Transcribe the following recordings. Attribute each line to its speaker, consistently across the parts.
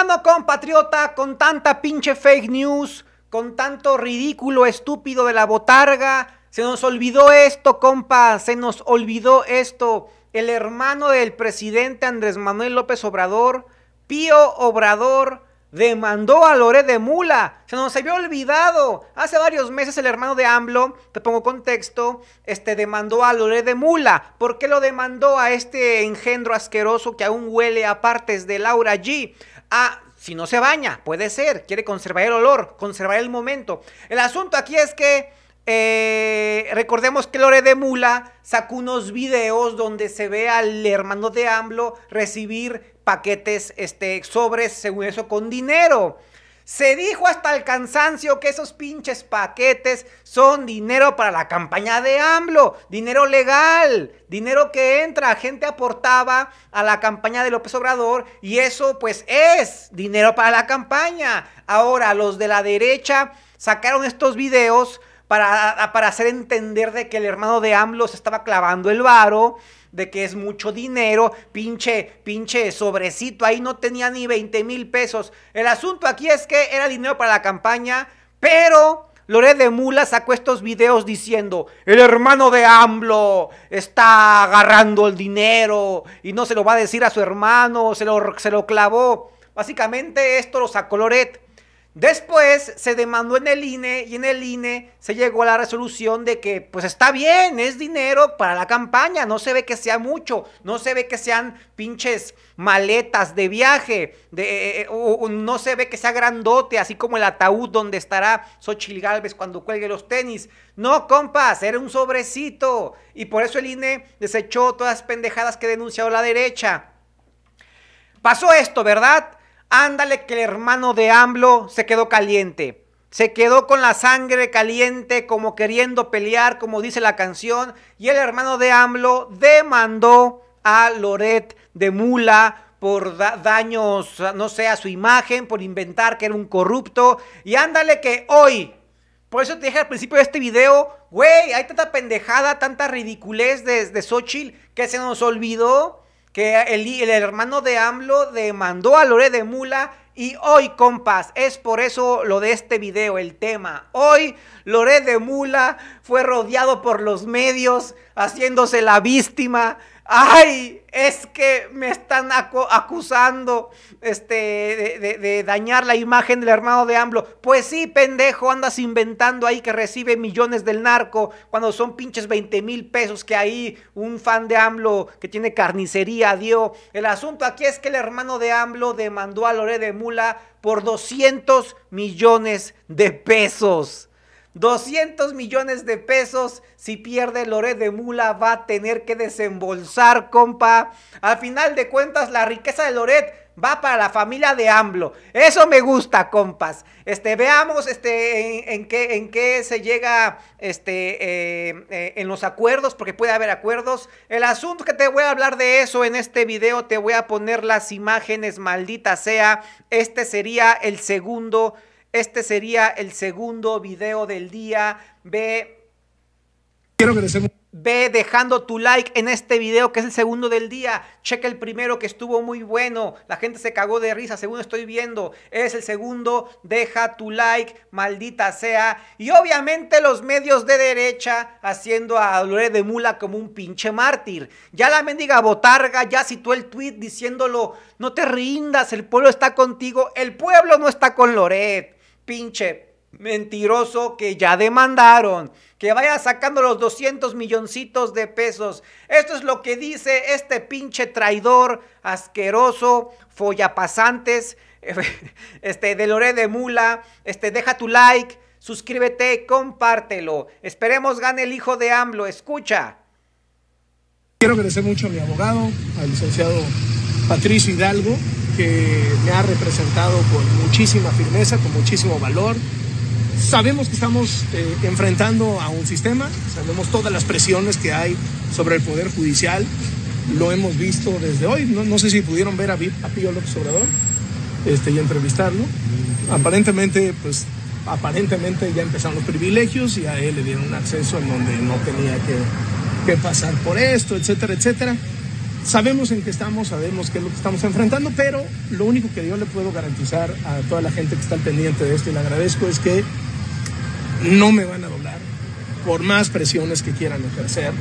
Speaker 1: hermano compatriota, con tanta pinche fake news, con tanto ridículo estúpido de la botarga, se nos olvidó esto, compa, se nos olvidó esto. El hermano del presidente Andrés Manuel López Obrador, Pío Obrador, demandó a Loré de Mula. Se nos había olvidado. Hace varios meses el hermano de AMLO, te pongo contexto, este demandó a Loré de Mula. ¿Por qué lo demandó a este engendro asqueroso que aún huele a partes de Laura G? Ah, si no se baña, puede ser, quiere conservar el olor, conservar el momento. El asunto aquí es que eh, recordemos que Lore de Mula sacó unos videos donde se ve al hermano de AMLO recibir paquetes, este, sobres, según eso, con dinero. Se dijo hasta el cansancio que esos pinches paquetes son dinero para la campaña de AMLO, dinero legal, dinero que entra, gente aportaba a la campaña de López Obrador y eso pues es dinero para la campaña. Ahora los de la derecha sacaron estos videos para, para hacer entender de que el hermano de AMLO se estaba clavando el varo de que es mucho dinero, pinche, pinche sobrecito, ahí no tenía ni 20 mil pesos. El asunto aquí es que era dinero para la campaña, pero... Lore de Mula sacó estos videos diciendo, el hermano de AMLO está agarrando el dinero y no se lo va a decir a su hermano, se lo, se lo clavó. Básicamente esto lo sacó Loret. Después se demandó en el INE y en el INE se llegó a la resolución de que pues está bien, es dinero para la campaña, no se ve que sea mucho, no se ve que sean pinches maletas de viaje, de, eh, eh, no se ve que sea grandote, así como el ataúd donde estará Xochil Galvez cuando cuelgue los tenis. No, compas, era un sobrecito y por eso el INE desechó todas las pendejadas que denunció la derecha. Pasó esto, ¿verdad? Ándale que el hermano de AMLO se quedó caliente. Se quedó con la sangre caliente, como queriendo pelear, como dice la canción. Y el hermano de AMLO demandó a Loret de Mula por daños, no sé, a su imagen, por inventar que era un corrupto. Y ándale que hoy, por eso te dije al principio de este video, güey, hay tanta pendejada, tanta ridiculez de, de que se nos olvidó que el, hermano de AMLO demandó a Lore de Mula y hoy, compas, es por eso lo de este video, el tema. Hoy Lore de Mula fue rodeado por los medios, haciéndose la víctima, ay, es que me están acusando este, de, dañar la imagen del hermano de AMLO. Pues sí, pendejo, andas inventando ahí que recibe millones del narco cuando son pinches 20 mil pesos que ahí un fan de AMLO que tiene carnicería dio. El asunto aquí es que el hermano de AMLO demandó a Loré de Mula por 200 millones de pesos. 200 millones de pesos. Si pierde Loret de Mula, va a tener que desembolsar, compa. Al final de cuentas, la riqueza de Loret va para la familia de AMLO. Eso me gusta, compas. Este, veamos este, en, qué, en qué se llega este, eh, eh, en los acuerdos, porque puede haber acuerdos. El asunto que te voy a hablar de eso en este video, te voy a poner las imágenes, maldita sea. Este sería el segundo este sería el segundo video del día. Ve. Quiero Ve dejando tu like en este video que es el segundo del día. Checa el primero que estuvo muy bueno. La gente se cagó de risa según estoy viendo. Es el segundo. Deja tu like, maldita sea. Y obviamente los medios de derecha haciendo a Lore de Mula como un pinche mártir. Ya la mendiga botarga ya citó el tweet diciéndolo. No te rindas, el pueblo está contigo. El pueblo no está con Loret pinche mentiroso que ya demandaron, que vaya sacando los 200 milloncitos de pesos. Esto es lo que dice este pinche traidor, asqueroso, follapasantes, este, de Loré de Mula, este, deja tu like, suscríbete, compártelo. Esperemos gane el hijo de AMLO, escucha.
Speaker 2: Quiero agradecer mucho a mi abogado, al licenciado Patricio Hidalgo, que me ha representado con muchísima firmeza, con muchísimo valor. Sabemos que estamos eh, enfrentando a un sistema, sabemos todas las presiones que hay sobre el Poder Judicial, lo hemos visto desde hoy. No, sé si pudieron ver a, Pío López Obrador este, y entrevistarlo. Aparentemente, pues aparentemente ya empezaron los privilegios y a él le dieron un acceso en donde no tenía que, que pasar por esto, etcétera, etcétera. Sabemos en qué estamos, sabemos qué es lo que estamos enfrentando, pero lo único que yo le puedo garantizar a toda la gente que está al pendiente de esto y le agradezco es que no me van a doblar por más presiones que quieran ejercer.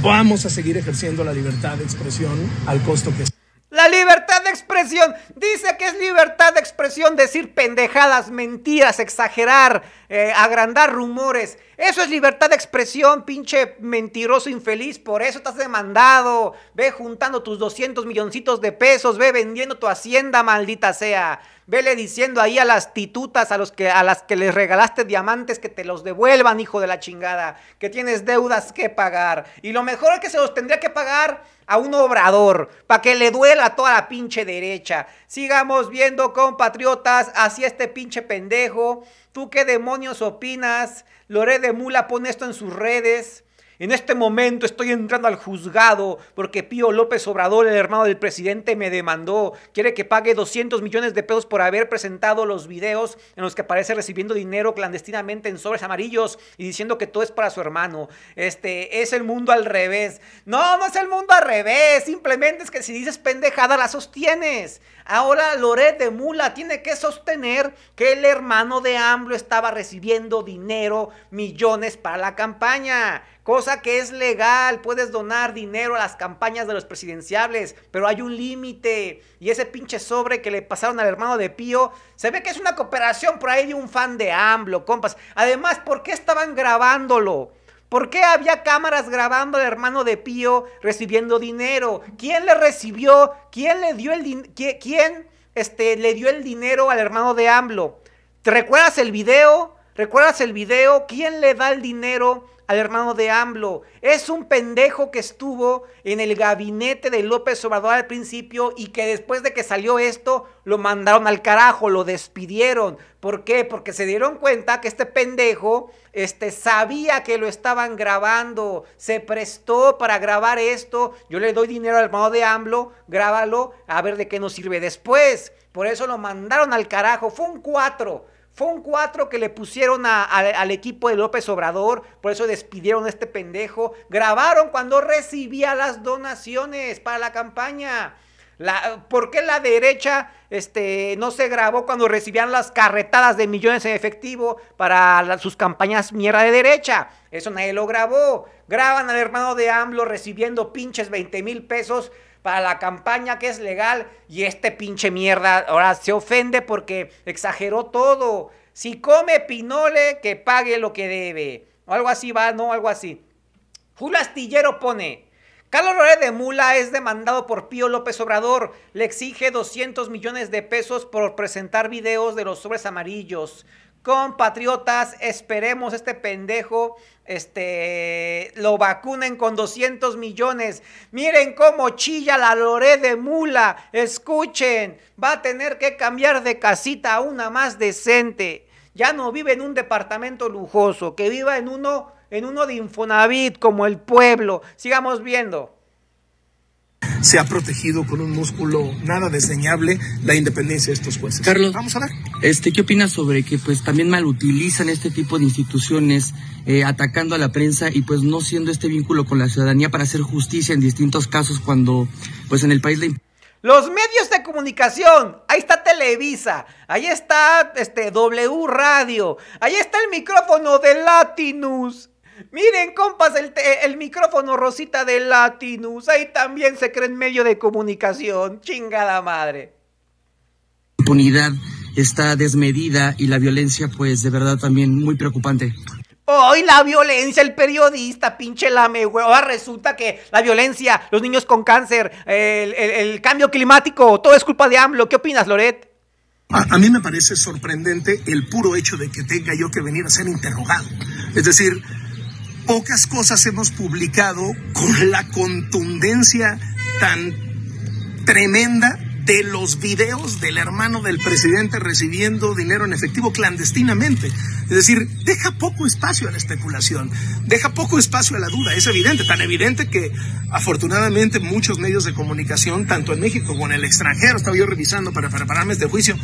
Speaker 2: Vamos a seguir ejerciendo la libertad de expresión al costo que sea.
Speaker 1: La libertad expresión. Dice que es libertad de expresión decir pendejadas, mentiras, exagerar, eh, agrandar rumores. Eso es libertad de expresión, pinche mentiroso infeliz. Por eso estás demandado. Ve juntando tus 200 milloncitos de pesos. Ve vendiendo tu hacienda, maldita sea. Vele diciendo ahí a las titutas, a, los que, a las que les regalaste diamantes, que te los devuelvan, hijo de la chingada. Que tienes deudas que pagar. Y lo mejor es que se los tendría que pagar a un obrador. Para que le duela toda la pinche derecha. Sigamos viendo, compatriotas, hacia este pinche pendejo. ¿Tú qué demonios opinas? Loré de Mula pone esto en sus redes. En este momento estoy entrando al juzgado porque Pío López Obrador, el hermano del presidente, me demandó. Quiere que pague 200 millones de pesos por haber presentado los videos en los que aparece recibiendo dinero clandestinamente en sobres amarillos y diciendo que todo es para su hermano. Este, es el mundo al revés. No, no es el mundo al revés. Simplemente es que si dices pendejada la sostienes. Ahora Loret de Mula tiene que sostener que el hermano de AMLO estaba recibiendo dinero, millones para la campaña. Cosa que es legal, puedes donar dinero a las campañas de los presidenciales, pero hay un límite. Y ese pinche sobre que le pasaron al hermano de Pío, se ve que es una cooperación por ahí de un fan de AMLO, compas. Además, ¿por qué estaban grabándolo? ¿Por qué había cámaras grabando al hermano de Pío recibiendo dinero? ¿Quién le recibió? ¿Quién le dio el ¿Quién este, le dio el dinero al hermano de AMLO? ¿Te recuerdas el video? ¿Recuerdas el video? ¿Quién le da el dinero al hermano de AMLO. Es un pendejo que estuvo en el gabinete de López Obrador al principio y que después de que salió esto lo mandaron al carajo, lo despidieron. ¿Por qué? Porque se dieron cuenta que este pendejo este, sabía que lo estaban grabando, se prestó para grabar esto. Yo le doy dinero al hermano de AMLO, grábalo, a ver de qué nos sirve después. Por eso lo mandaron al carajo. Fue un cuatro. Fue un cuatro que le pusieron al equipo de López Obrador, por eso despidieron a este pendejo. Grabaron cuando recibía las donaciones para la campaña. ¿Por qué la derecha este, no se grabó cuando recibían las carretadas de millones en efectivo para sus campañas mierda de derecha? Eso nadie lo grabó. Graban al hermano de AMLO recibiendo pinches 20 mil pesos para la campaña que es legal y este pinche mierda ahora se ofende porque exageró todo. Si come pinole, que pague lo que debe. O algo así va, ¿no? Algo así. Julio Astillero pone, Carlos Rodríguez de Mula es demandado por Pío López Obrador. Le exige 200 millones de pesos por presentar videos de los sobres amarillos. Compatriotas, esperemos este pendejo este, lo vacunen con 200 millones. Miren cómo chilla la Loré de Mula. Escuchen, va a tener que cambiar de casita a una más decente. Ya no vive en un departamento lujoso, que viva en uno, en uno de Infonavit, como el pueblo. Sigamos
Speaker 2: viendo se ha protegido con un músculo nada desdeñable la independencia de estos jueces. Carlos, vamos a ver. Este, ¿Qué opinas sobre que pues también malutilizan este tipo de instituciones eh, atacando a la prensa y pues no siendo este vínculo con la ciudadanía para hacer
Speaker 1: justicia en distintos casos cuando pues en el país Los medios de comunicación, ahí está Televisa, ahí está este W Radio, ahí está el micrófono de Latinus. Miren, compas, el, micrófono rosita de Latinus. Ahí también se creen medio de comunicación. Chingada madre. Impunidad está desmedida y la violencia, pues, de verdad también muy preocupante. Hoy la violencia, el periodista, pinche lame, güey. Ahora resulta que la violencia, los niños con cáncer, el, cambio climático, todo es culpa de AMLO. ¿Qué
Speaker 2: opinas, Loret? a, mí me parece sorprendente el puro hecho de que tenga yo que venir a ser interrogado. Es decir, Pocas cosas hemos publicado con la contundencia tan tremenda de los videos del hermano del presidente recibiendo dinero en efectivo clandestinamente. Es decir, deja poco espacio a la especulación, deja poco espacio a la duda. Es evidente, tan evidente que afortunadamente muchos medios de comunicación, tanto en México como en el extranjero, estaba yo revisando para prepararme este juicio,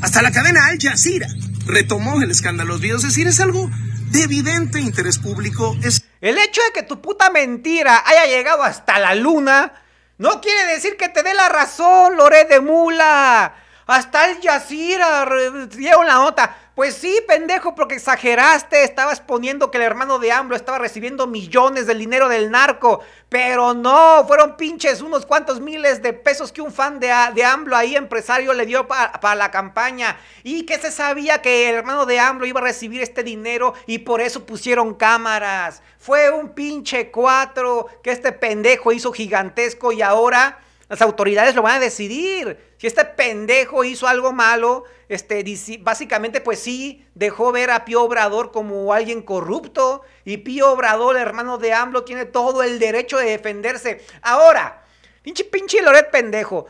Speaker 2: hasta la cadena Al Jazeera retomó el escándalo. Los videos, decir, es algo de evidente interés público es... El hecho de que tu
Speaker 1: puta mentira haya llegado hasta la luna no quiere decir que te dé la razón, Loré de Mula hasta el Yacira dieron la nota. Pues sí, pendejo, porque exageraste, estabas poniendo que el hermano de AMLO estaba recibiendo millones del dinero del narco, pero no, fueron pinches unos cuantos miles de pesos que un fan de, de AMLO ahí empresario le dio para la campaña y que se sabía que el hermano de AMLO iba a recibir este dinero y por eso pusieron cámaras. Fue un pinche cuatro que este pendejo hizo gigantesco y ahora las autoridades lo van a decidir si este pendejo hizo algo malo, este, básicamente pues sí, dejó ver a Pío Obrador como alguien corrupto y Pío Obrador, hermano de AMLO, tiene todo el derecho de defenderse. Ahora, pinche pinche Loret pendejo,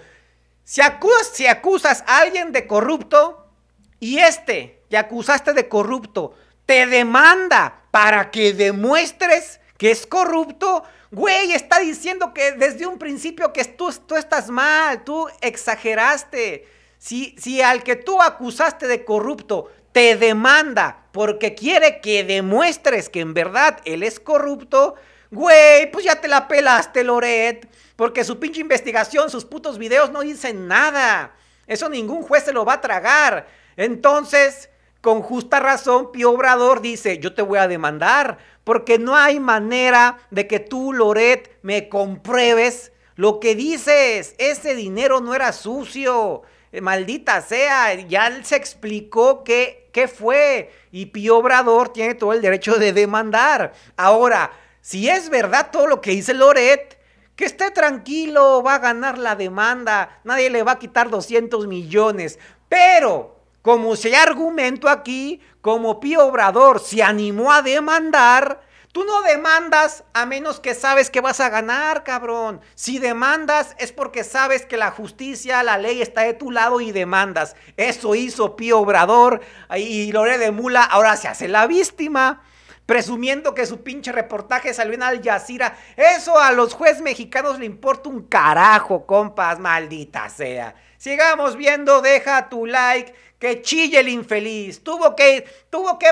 Speaker 1: si acusas, si acusas a alguien de corrupto y este que acusaste de corrupto te demanda para que demuestres que es corrupto, Güey, está diciendo que desde un principio que tú, tú estás mal, tú exageraste. Si, si al que tú acusaste de corrupto te demanda porque quiere que demuestres que en verdad él es corrupto, güey, pues ya te la pelaste, Loret. Porque su pinche investigación, sus putos videos no dicen nada. Eso ningún juez se lo va a tragar. Entonces, con justa razón, Pío Obrador dice, yo te voy a demandar, porque no hay manera de que tú, Loret, me compruebes lo que dices. Ese dinero no era sucio. Eh, maldita sea, ya se explicó qué, qué fue. Y Pío Obrador tiene todo el derecho de demandar. Ahora, si es verdad todo lo que dice Loret, que esté tranquilo, va a ganar la demanda, nadie le va a quitar 200 millones. Pero como hay argumento aquí, como Pío Obrador se animó a demandar, tú no demandas a menos que sabes que vas a ganar, cabrón. Si demandas es porque sabes que la justicia, la ley está de tu lado y demandas. Eso hizo Pío Obrador y Lore de Mula ahora se hace la víctima presumiendo que su pinche reportaje salió en Al Jazeera. Eso a los jueces mexicanos le importa un carajo, compas, maldita sea. Sigamos viendo, deja tu like, que chille el infeliz. Tuvo que, tuvo que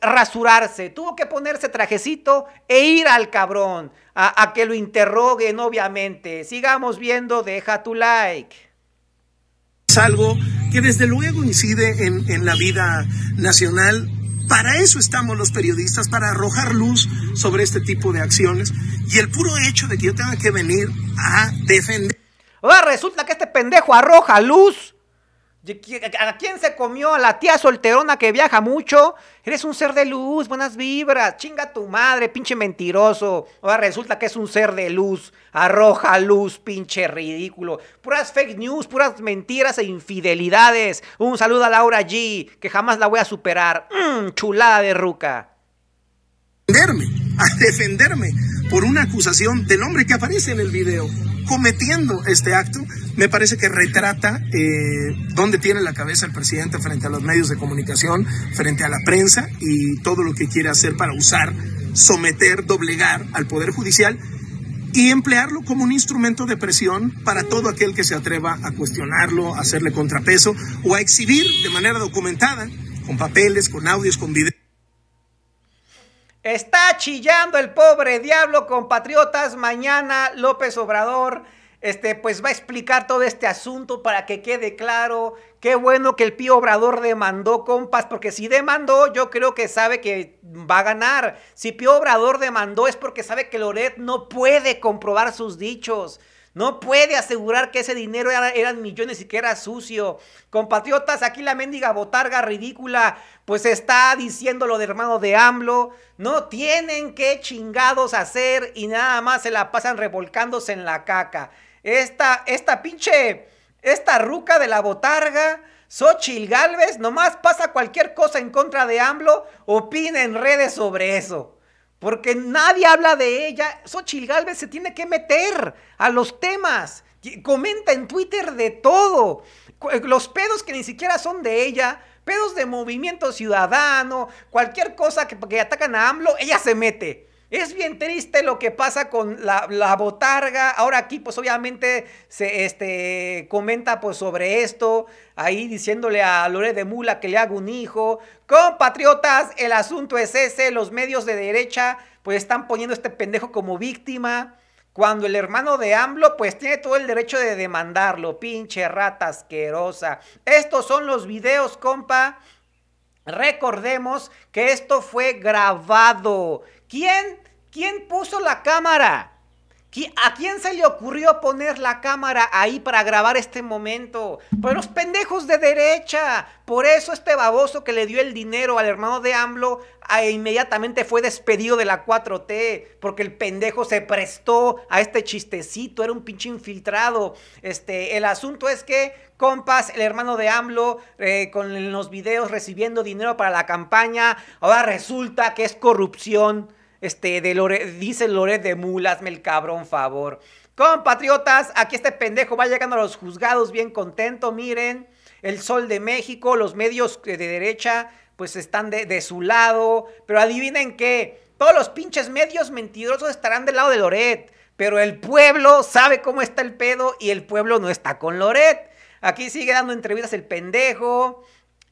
Speaker 1: rasurarse, tuvo que ponerse trajecito e ir al cabrón a, que lo interroguen, obviamente. Sigamos viendo, deja tu like.
Speaker 2: Es algo que desde luego incide en la vida nacional para eso estamos los periodistas, para arrojar luz sobre este tipo de acciones. Y el puro hecho de que yo tenga que venir a defender. Ahora resulta que este pendejo arroja luz
Speaker 1: ¿A quién se comió? ¿A la tía solterona que viaja mucho? Eres un ser de luz, buenas vibras. Chinga tu madre, pinche mentiroso. Ahora resulta que es un ser de luz. Arroja luz, pinche ridículo. Puras fake news, puras mentiras e infidelidades. Un saludo a Laura G, que jamás la voy a superar. Mm, chulada de ruca.
Speaker 2: Defenderme, a defenderme por una acusación del hombre que aparece en el video cometiendo este acto me parece que retrata eh, dónde tiene la cabeza el presidente frente a los medios de comunicación, frente a la prensa y todo lo que quiere hacer para usar, someter, doblegar al Poder Judicial y emplearlo como un instrumento de presión para todo aquel que se atreva a cuestionarlo, a hacerle contrapeso o a exhibir de manera documentada, con papeles, con audios, con videos.
Speaker 1: Está chillando el pobre diablo, compatriotas. Mañana López Obrador este, pues va a explicar todo este asunto para que quede claro. Qué bueno que el Pío Obrador demandó, compas, porque si demandó, yo creo que sabe que va a ganar. Si Pío Obrador demandó es porque sabe que Loret no puede comprobar sus dichos. No puede asegurar que ese dinero eran millones y que era sucio. Compatriotas, aquí la mendiga botarga ridícula, pues está diciendo lo de hermano de AMLO. No tienen qué chingados hacer y nada más se la pasan revolcándose en la caca. Esta, esta pinche, esta ruca de la botarga, Xochil Galvez, nomás pasa cualquier cosa en contra de AMLO, opina en redes sobre eso. Porque nadie habla de ella. Xochil Galvez se tiene que meter a los temas. Comenta en Twitter de todo. Eh, los pedos que ni siquiera son de ella, pedos de movimiento ciudadano, cualquier cosa que, que atacan a AMLO, ella se mete. Es bien triste lo que pasa con la, botarga. Ahora aquí, pues obviamente, se este, comenta pues, sobre esto. Ahí diciéndole a Lore de Mula que le haga un hijo. Compatriotas, el asunto es ese. Los medios de derecha pues están poniendo a este pendejo como víctima. Cuando el hermano de AMLO pues tiene todo el derecho de demandarlo. Pinche rata asquerosa. Estos son los videos, compa. Recordemos que esto fue grabado ¿Quién, quién puso la cámara? ¿A quién se le ocurrió poner la cámara ahí para grabar este momento? Pues los pendejos de derecha. Por eso este baboso que le dio el dinero al hermano de AMLO ah, e inmediatamente fue despedido de la 4T. Porque el pendejo se prestó a este chistecito. Era un pinche infiltrado. Este, el asunto es que, compas, el hermano de AMLO eh, con los videos recibiendo dinero para la campaña. Ahora resulta que es corrupción este, de Lore, dice Loret de Mulas me el cabrón favor. Compatriotas, aquí este pendejo va llegando a los juzgados bien contento, miren. El Sol de México, los medios de derecha, pues están de, su lado. Pero adivinen qué, todos los pinches medios mentirosos estarán del lado de Loret. Pero el pueblo sabe cómo está el pedo y el pueblo no está con Loret. Aquí sigue dando entrevistas el pendejo.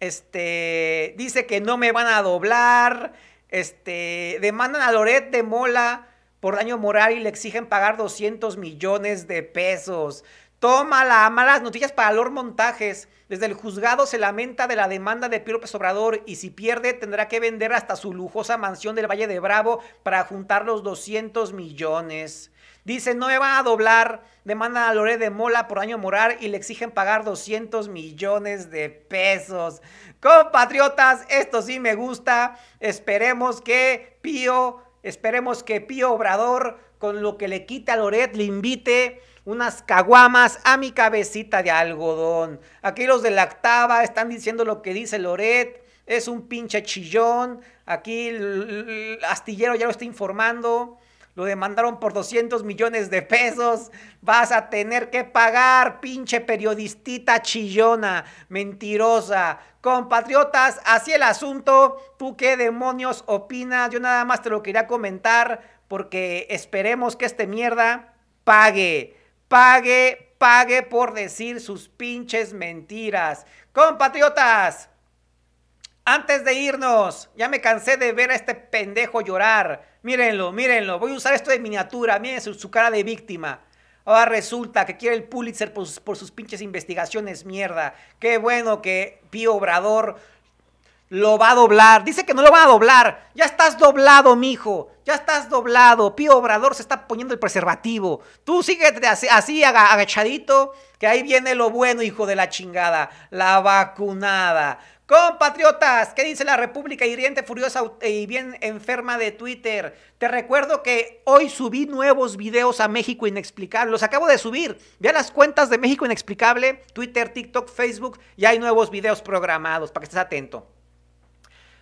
Speaker 1: Este, dice que no me van a doblar. Este, demandan a Loret de Mola por daño moral y le exigen pagar 200 millones de pesos. Tómala, malas noticias para Lor Montajes. Desde el juzgado se lamenta de la demanda de Pío Obrador y si pierde tendrá que vender hasta su lujosa mansión del Valle de Bravo para juntar los 200 millones. Dice, no me va a doblar. Demanda a Loré de Mola por año moral y le exigen pagar 200 millones de pesos. Compatriotas, esto sí me gusta. Esperemos que Pío, esperemos que Pío Obrador, con lo que le quita a Loret, le invite unas caguamas a mi cabecita de algodón. Aquí los de la octava están diciendo lo que dice Loret. Es un pinche chillón. Aquí el astillero ya lo está informando. Lo demandaron por 200 millones de pesos. Vas a tener que pagar, pinche periodistita chillona, mentirosa. Compatriotas, así el asunto. ¿Tú qué demonios opinas? Yo nada más te lo quería comentar porque esperemos que este mierda pague pague, pague por decir sus pinches mentiras. Compatriotas, antes de irnos, ya me cansé de ver a este pendejo llorar. Mírenlo, mírenlo. Voy a usar esto de miniatura. Miren su, cara de víctima. Ahora resulta que quiere el Pulitzer por sus, por sus pinches investigaciones, mierda. Qué bueno que Pío Obrador lo va a doblar. Dice que no lo va a doblar. Ya estás doblado, mijo. Ya estás doblado. Pío Obrador se está poniendo el preservativo. Tú síguete así, agachadito, que ahí viene lo bueno, hijo de la chingada. La vacunada. Compatriotas, ¿qué dice la República hiriente, furiosa y bien enferma de Twitter? Te recuerdo que hoy subí nuevos videos a México Inexplicable. Los acabo de subir. Ve las cuentas de México Inexplicable, Twitter, TikTok, Facebook, y hay nuevos videos programados para que estés atento.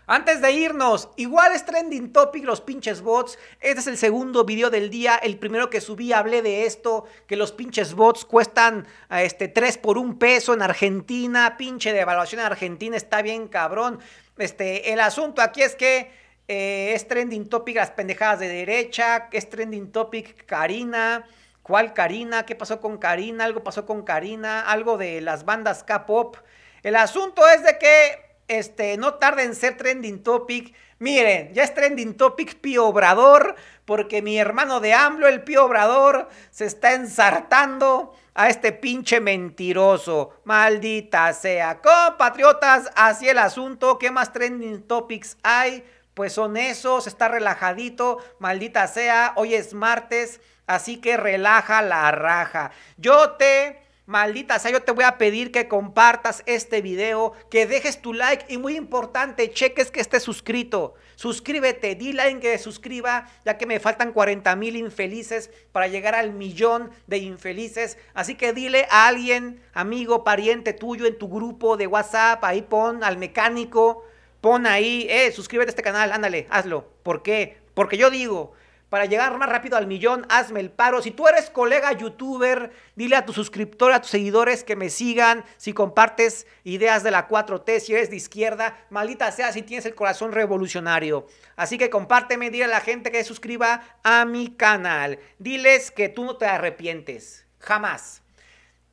Speaker 1: Antes de irnos, igual es trending topic los pinches bots. Este es el segundo video del día. El primero que subí hablé de esto, que los pinches bots cuestan ah, este, 3 por 1 peso en Argentina. Pinche devaluación en Argentina está bien cabrón. Este, el asunto aquí es que eh, es trending topic las pendejadas de derecha, es trending topic Karina. ¿Cuál Karina? ¿Qué pasó con Karina? Algo pasó con Karina, algo de las bandas K-pop. El asunto es de que este, no tarda en ser trending topic. Miren, ya es trending topic piobrador, Obrador, porque mi hermano de AMLO, el piobrador, Obrador, se está ensartando a este pinche mentiroso. Maldita sea. Compatriotas, así el asunto. ¿Qué más trending topics hay? Pues son esos, está relajadito, maldita sea. Hoy es martes, así que relaja la raja. Yo te Maldita sea, yo te voy a pedir que compartas este video, que dejes tu like y muy importante, cheques que estés suscrito. Suscríbete, dile a que suscriba, ya que me faltan 40 mil infelices para llegar al millón de infelices. Así que dile a alguien, amigo, pariente tuyo en tu grupo de WhatsApp, ahí pon al mecánico, pon ahí, eh, suscríbete a este canal, ándale, hazlo. ¿Por qué? Porque yo digo, para llegar más rápido al millón, hazme el paro. Si tú eres colega youtuber, dile a tus suscriptores, a tus seguidores que me sigan. Si compartes ideas de la 4T, si eres de izquierda, maldita sea si tienes el corazón revolucionario. Así que compárteme, dile a la gente que se suscriba a mi canal. Diles que tú no te arrepientes. Jamás.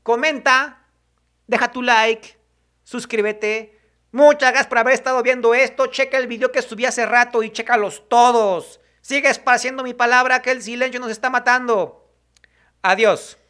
Speaker 1: Comenta, deja tu like, suscríbete. Muchas gracias por haber estado viendo esto. Checa el video que subí hace rato y los todos. Sigue esparciendo mi palabra que el silencio nos está matando. Adiós.